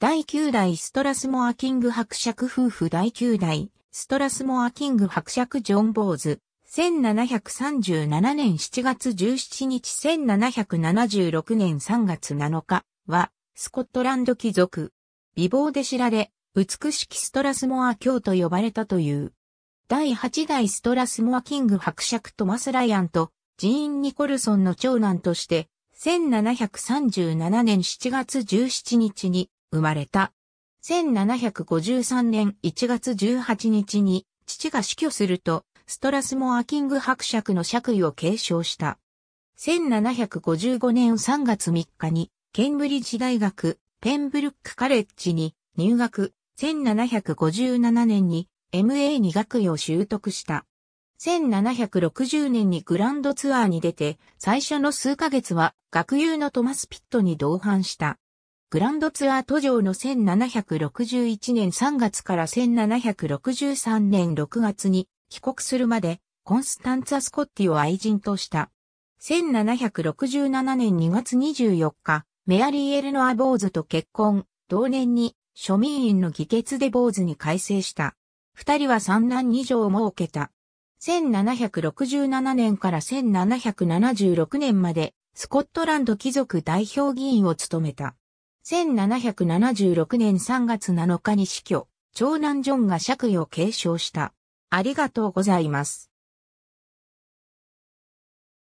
第9代ストラスモア・キング伯爵夫婦第9代ストラスモア・キング伯爵ジョン・ボーズ1737年7月17日1776年3月7日はスコットランド貴族美貌で知られ美しきストラスモア卿と呼ばれたという第8代ストラスモア・キング伯爵トマス・ライアンとジーン・ニコルソンの長男として1737年7月17日に生まれた。1753年1月18日に父が死去すると、ストラスモア・キング伯爵の爵位を継承した。1755年3月3日に、ケンブリッジ大学、ペンブルックカレッジに入学、1757年に MA に学位を習得した。1760年にグランドツアーに出て、最初の数ヶ月は学友のトマス・ピットに同伴した。グランドツアー途上の1761年3月から1763年6月に帰国するまでコンスタンツァ・スコッティを愛人とした。1767年2月24日、メアリー・エルノア・ボーズと結婚、同年に庶民院の議決でボーズに改正した。二人は三男二女を設けた。1767年から1776年までスコットランド貴族代表議員を務めた。1776年3月7日に死去、長男ジョンが爵位を継承した。ありがとうございます。